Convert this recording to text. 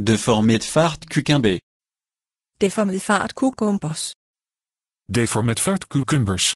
Deformeerd vaartcucumbers. Deformeerd vaartcucumbers. Deformeerd cucumbers.